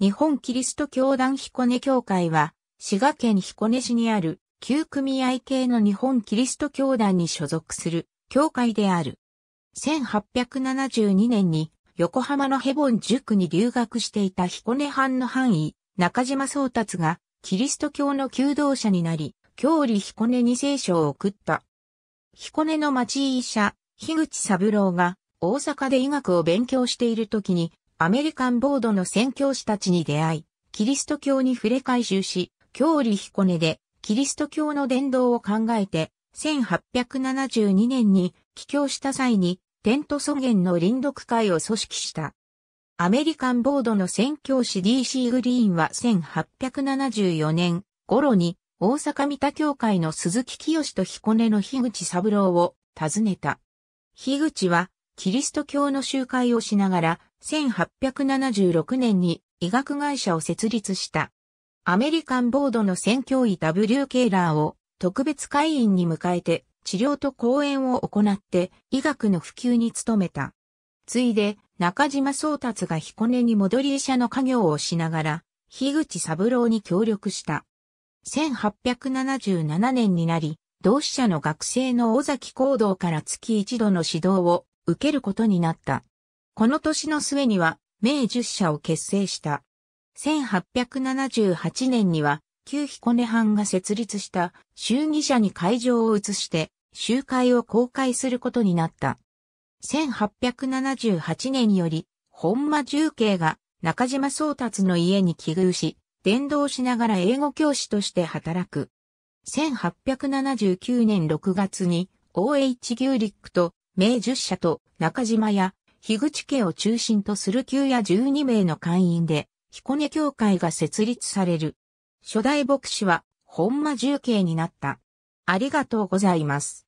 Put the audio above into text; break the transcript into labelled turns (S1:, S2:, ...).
S1: 日本キリスト教団彦根教会は、滋賀県彦根市にある、旧組合系の日本キリスト教団に所属する、教会である。1872年に、横浜のヘボン塾に留学していた彦根藩の藩医、中島宗達が、キリスト教の求道者になり、郷里彦根に聖書を送った。彦根の町医者、樋口三郎が、大阪で医学を勉強している時に、アメリカンボードの宣教師たちに出会い、キリスト教に触れ回収し、教理彦根でキリスト教の伝道を考えて、1872年に帰郷した際に、テント祖元の林読会を組織した。アメリカンボードの宣教師 DC グリーンは1874年頃に大阪三田教会の鈴木清と彦根の樋口三郎を訪ねた。樋口はキリスト教の集会をしながら1876年に医学会社を設立した。アメリカンボードの宣教医 W. ケーラーを特別会員に迎えて治療と講演を行って医学の普及に努めた。ついで中島宗達が彦根に戻り医者の家業をしながら、樋口三郎に協力した。1877年になり、同志社の学生の尾崎行動から月一度の指導を受けることになった。この年の末には、名十社を結成した。1878年には、旧彦根藩が設立した衆議社に会場を移して、集会を公開することになった。1878年より、本間重慶が中島宗達の家に寄遇し、伝道しながら英語教師として働く。1879年6月に、OH 牛陸と名十社と中島や樋口家を中心とする旧や12名の会員で、彦根教会が設立される。初代牧師は、本間重慶になった。ありがとうございます。